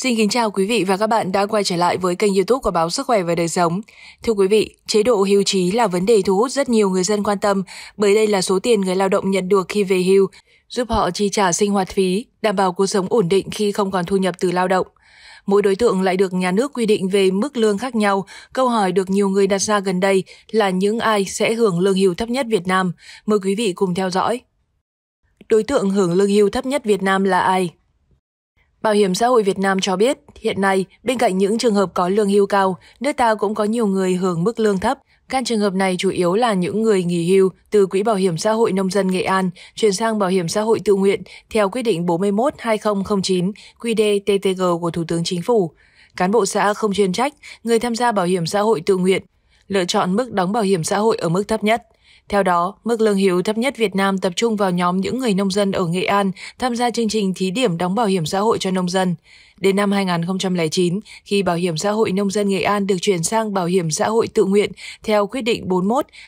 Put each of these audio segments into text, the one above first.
Xin kính chào quý vị và các bạn đã quay trở lại với kênh youtube của báo Sức khỏe và đời sống. Thưa quý vị, chế độ hưu trí là vấn đề thu hút rất nhiều người dân quan tâm bởi đây là số tiền người lao động nhận được khi về hưu, giúp họ chi trả sinh hoạt phí, đảm bảo cuộc sống ổn định khi không còn thu nhập từ lao động. Mỗi đối tượng lại được nhà nước quy định về mức lương khác nhau. Câu hỏi được nhiều người đặt ra gần đây là những ai sẽ hưởng lương hưu thấp nhất Việt Nam? Mời quý vị cùng theo dõi. Đối tượng hưởng lương hưu thấp nhất Việt Nam là ai? Bảo hiểm xã hội Việt Nam cho biết, hiện nay, bên cạnh những trường hợp có lương hưu cao, nước ta cũng có nhiều người hưởng mức lương thấp. Các trường hợp này chủ yếu là những người nghỉ hưu từ Quỹ Bảo hiểm xã hội Nông dân Nghệ An chuyển sang Bảo hiểm xã hội tự nguyện theo quyết định 41-2009 QD-TTG của Thủ tướng Chính phủ. Cán bộ xã không chuyên trách, người tham gia bảo hiểm xã hội tự nguyện, lựa chọn mức đóng bảo hiểm xã hội ở mức thấp nhất – theo đó, mức lương hưu thấp nhất Việt Nam tập trung vào nhóm những người nông dân ở Nghệ An tham gia chương trình thí điểm đóng bảo hiểm xã hội cho nông dân. Đến năm 2009, khi Bảo hiểm xã hội nông dân Nghệ An được chuyển sang Bảo hiểm xã hội tự nguyện theo quyết định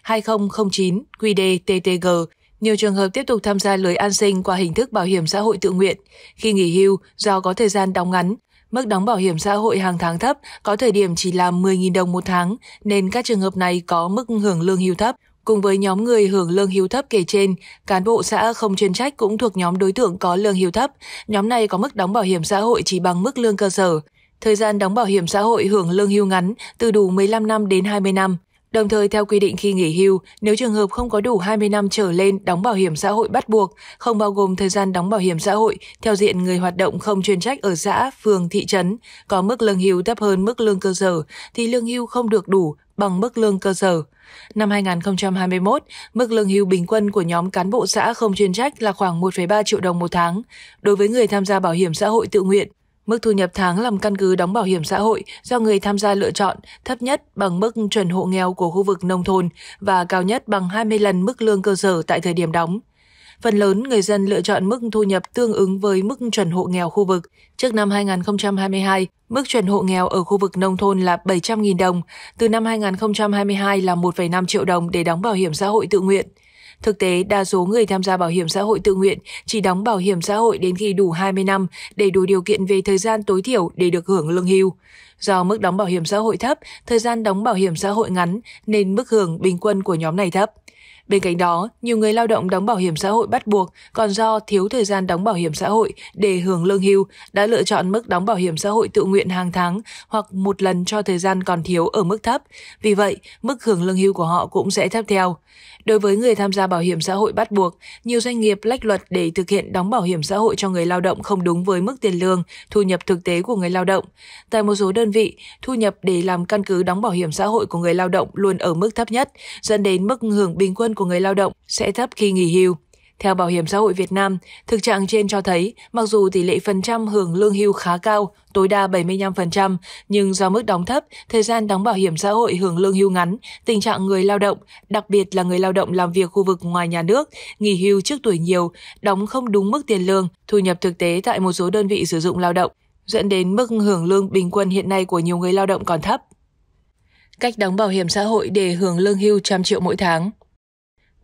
41-2009 QĐ-TTG, nhiều trường hợp tiếp tục tham gia lưới an sinh qua hình thức bảo hiểm xã hội tự nguyện. Khi nghỉ hưu, do có thời gian đóng ngắn, mức đóng bảo hiểm xã hội hàng tháng thấp, có thời điểm chỉ là 10.000 đồng một tháng, nên các trường hợp này có mức hưởng lương hưu thấp. Cùng với nhóm người hưởng lương hưu thấp kể trên, cán bộ xã không chuyên trách cũng thuộc nhóm đối tượng có lương hưu thấp. Nhóm này có mức đóng bảo hiểm xã hội chỉ bằng mức lương cơ sở. Thời gian đóng bảo hiểm xã hội hưởng lương hưu ngắn từ đủ 15 năm đến 20 năm. Đồng thời theo quy định khi nghỉ hưu, nếu trường hợp không có đủ 20 năm trở lên đóng bảo hiểm xã hội bắt buộc, không bao gồm thời gian đóng bảo hiểm xã hội theo diện người hoạt động không chuyên trách ở xã, phường, thị trấn, có mức lương hưu thấp hơn mức lương cơ sở thì lương hưu không được đủ bằng mức lương cơ sở. Năm 2021, mức lương hưu bình quân của nhóm cán bộ xã không chuyên trách là khoảng 1,3 triệu đồng một tháng đối với người tham gia bảo hiểm xã hội tự nguyện. Mức thu nhập tháng làm căn cứ đóng bảo hiểm xã hội do người tham gia lựa chọn thấp nhất bằng mức chuẩn hộ nghèo của khu vực nông thôn và cao nhất bằng 20 lần mức lương cơ sở tại thời điểm đóng. Phần lớn người dân lựa chọn mức thu nhập tương ứng với mức chuẩn hộ nghèo khu vực. Trước năm 2022, mức chuẩn hộ nghèo ở khu vực nông thôn là 700.000 đồng, từ năm 2022 là 1,5 triệu đồng để đóng bảo hiểm xã hội tự nguyện. Thực tế, đa số người tham gia bảo hiểm xã hội tự nguyện chỉ đóng bảo hiểm xã hội đến khi đủ 20 năm để đủ điều kiện về thời gian tối thiểu để được hưởng lương hưu. Do mức đóng bảo hiểm xã hội thấp, thời gian đóng bảo hiểm xã hội ngắn nên mức hưởng bình quân của nhóm này thấp. Bên cạnh đó, nhiều người lao động đóng bảo hiểm xã hội bắt buộc còn do thiếu thời gian đóng bảo hiểm xã hội để hưởng lương hưu đã lựa chọn mức đóng bảo hiểm xã hội tự nguyện hàng tháng hoặc một lần cho thời gian còn thiếu ở mức thấp. Vì vậy, mức hưởng lương hưu của họ cũng sẽ thấp theo. Đối với người tham gia bảo hiểm xã hội bắt buộc, nhiều doanh nghiệp lách luật để thực hiện đóng bảo hiểm xã hội cho người lao động không đúng với mức tiền lương, thu nhập thực tế của người lao động. Tại một số đơn vị, thu nhập để làm căn cứ đóng bảo hiểm xã hội của người lao động luôn ở mức thấp nhất, dẫn đến mức hưởng bình quân của người lao động sẽ thấp khi nghỉ hưu. Theo Bảo hiểm xã hội Việt Nam, thực trạng trên cho thấy mặc dù tỷ lệ phần trăm hưởng lương hưu khá cao, tối đa 75%, nhưng do mức đóng thấp, thời gian đóng bảo hiểm xã hội hưởng lương hưu ngắn, tình trạng người lao động, đặc biệt là người lao động làm việc khu vực ngoài nhà nước, nghỉ hưu trước tuổi nhiều, đóng không đúng mức tiền lương, thu nhập thực tế tại một số đơn vị sử dụng lao động, dẫn đến mức hưởng lương bình quân hiện nay của nhiều người lao động còn thấp. Cách đóng bảo hiểm xã hội để hưởng lương hưu trăm triệu mỗi tháng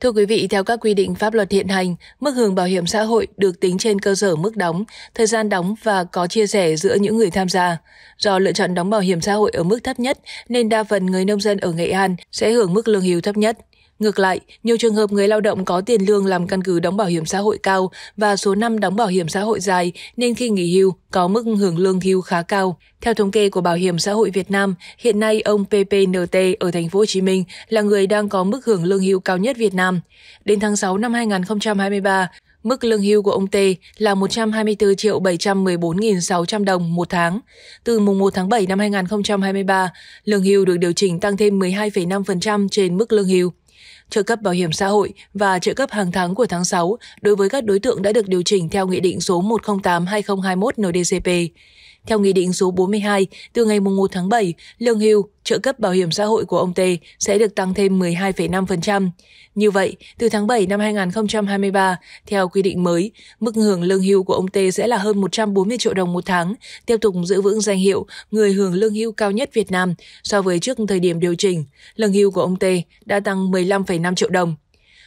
Thưa quý vị, theo các quy định pháp luật hiện hành, mức hưởng bảo hiểm xã hội được tính trên cơ sở mức đóng, thời gian đóng và có chia sẻ giữa những người tham gia. Do lựa chọn đóng bảo hiểm xã hội ở mức thấp nhất nên đa phần người nông dân ở Nghệ An sẽ hưởng mức lương hưu thấp nhất. Ngược lại, nhiều trường hợp người lao động có tiền lương làm căn cứ đóng bảo hiểm xã hội cao và số năm đóng bảo hiểm xã hội dài nên khi nghỉ hưu có mức hưởng lương hưu khá cao. Theo thống kê của Bảo hiểm xã hội Việt Nam, hiện nay ông PPNT ở thành phố Hồ Chí Minh là người đang có mức hưởng lương hưu cao nhất Việt Nam. Đến tháng 6 năm 2023, Mức lương hưu của ông T là 124 triệu 714.600 đồng một tháng. Từ mùng 1 tháng 7 năm 2023, lương hưu được điều chỉnh tăng thêm 12,5% trên mức lương hưu. Trợ cấp bảo hiểm xã hội và trợ cấp hàng tháng của tháng 6 đối với các đối tượng đã được điều chỉnh theo Nghị định số 108-2021 NDCP. Theo Nghị định số 42, từ ngày 1 tháng 7, lương hưu, trợ cấp bảo hiểm xã hội của ông Tê sẽ được tăng thêm 12,5%. Như vậy, từ tháng 7 năm 2023, theo quy định mới, mức hưởng lương hưu của ông Tê sẽ là hơn 140 triệu đồng một tháng, tiếp tục giữ vững danh hiệu người hưởng lương hưu cao nhất Việt Nam so với trước thời điểm điều chỉnh. Lương hưu của ông Tê đã tăng 15,5 triệu đồng.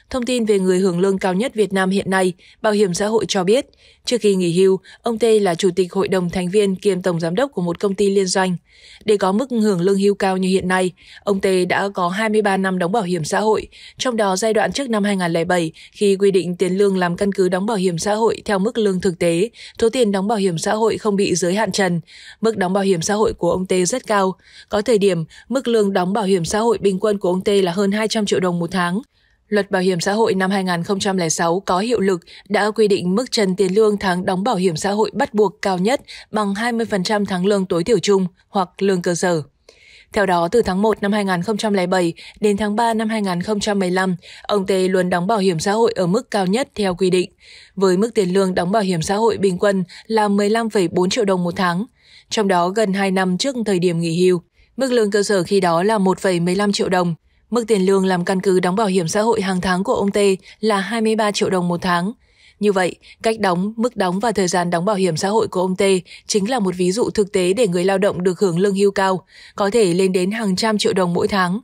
Thông tin về người hưởng lương cao nhất Việt Nam hiện nay, Bảo hiểm xã hội cho biết, trước khi nghỉ hưu, ông Tê là chủ tịch hội đồng thành viên kiêm tổng giám đốc của một công ty liên doanh. Để có mức hưởng lương hưu cao như hiện nay, ông Tê đã có 23 năm đóng bảo hiểm xã hội, trong đó giai đoạn trước năm 2007 khi quy định tiền lương làm căn cứ đóng bảo hiểm xã hội theo mức lương thực tế, số tiền đóng bảo hiểm xã hội không bị giới hạn trần. Mức đóng bảo hiểm xã hội của ông Tê rất cao. Có thời điểm, mức lương đóng bảo hiểm xã hội bình quân của ông Tê là hơn 200 triệu đồng một tháng. Luật Bảo hiểm xã hội năm 2006 có hiệu lực đã quy định mức trần tiền lương tháng đóng bảo hiểm xã hội bắt buộc cao nhất bằng 20% tháng lương tối thiểu chung hoặc lương cơ sở. Theo đó, từ tháng 1 năm 2007 đến tháng 3 năm 2015, ông Tê luôn đóng bảo hiểm xã hội ở mức cao nhất theo quy định, với mức tiền lương đóng bảo hiểm xã hội bình quân là 15,4 triệu đồng một tháng, trong đó gần 2 năm trước thời điểm nghỉ hưu. Mức lương cơ sở khi đó là 1,15 triệu đồng, Mức tiền lương làm căn cứ đóng bảo hiểm xã hội hàng tháng của ông T là 23 triệu đồng một tháng. Như vậy, cách đóng, mức đóng và thời gian đóng bảo hiểm xã hội của ông T chính là một ví dụ thực tế để người lao động được hưởng lương hưu cao, có thể lên đến hàng trăm triệu đồng mỗi tháng.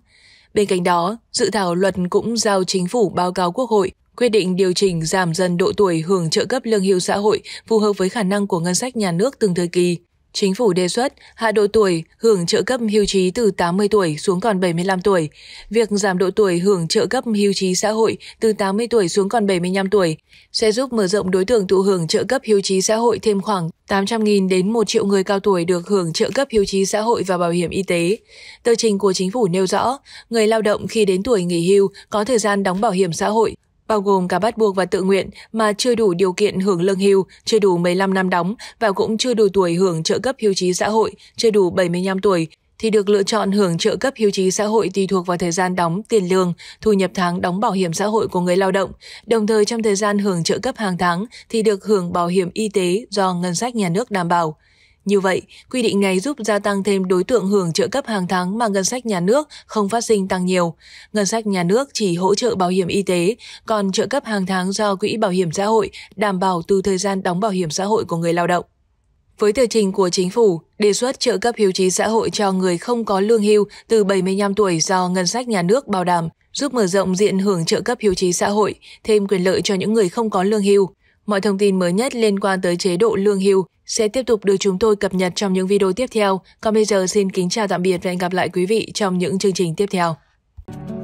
Bên cạnh đó, dự thảo luật cũng giao chính phủ báo cáo Quốc hội quyết định điều chỉnh giảm dần độ tuổi hưởng trợ cấp lương hưu xã hội phù hợp với khả năng của ngân sách nhà nước từng thời kỳ. Chính phủ đề xuất hạ độ tuổi hưởng trợ cấp hưu trí từ 80 tuổi xuống còn 75 tuổi. Việc giảm độ tuổi hưởng trợ cấp hưu trí xã hội từ 80 tuổi xuống còn 75 tuổi sẽ giúp mở rộng đối tượng thụ hưởng trợ cấp hưu trí xã hội thêm khoảng 800.000 đến 1 triệu người cao tuổi được hưởng trợ cấp hưu trí xã hội và bảo hiểm y tế. Tờ trình của chính phủ nêu rõ, người lao động khi đến tuổi nghỉ hưu có thời gian đóng bảo hiểm xã hội bao gồm cả bắt buộc và tự nguyện mà chưa đủ điều kiện hưởng lương hưu, chưa đủ 15 năm đóng và cũng chưa đủ tuổi hưởng trợ cấp hưu trí xã hội, chưa đủ 75 tuổi thì được lựa chọn hưởng trợ cấp hưu trí xã hội tùy thuộc vào thời gian đóng tiền lương, thu nhập tháng đóng bảo hiểm xã hội của người lao động. Đồng thời trong thời gian hưởng trợ cấp hàng tháng thì được hưởng bảo hiểm y tế do ngân sách nhà nước đảm bảo. Như vậy, quy định này giúp gia tăng thêm đối tượng hưởng trợ cấp hàng tháng mà ngân sách nhà nước không phát sinh tăng nhiều. Ngân sách nhà nước chỉ hỗ trợ bảo hiểm y tế, còn trợ cấp hàng tháng do Quỹ Bảo hiểm xã hội đảm bảo từ thời gian đóng bảo hiểm xã hội của người lao động. Với tờ trình của chính phủ, đề xuất trợ cấp hưu trí xã hội cho người không có lương hưu từ 75 tuổi do ngân sách nhà nước bảo đảm, giúp mở rộng diện hưởng trợ cấp hưu trí xã hội, thêm quyền lợi cho những người không có lương hưu. Mọi thông tin mới nhất liên quan tới chế độ lương hưu sẽ tiếp tục được chúng tôi cập nhật trong những video tiếp theo. Còn bây giờ xin kính chào tạm biệt và hẹn gặp lại quý vị trong những chương trình tiếp theo.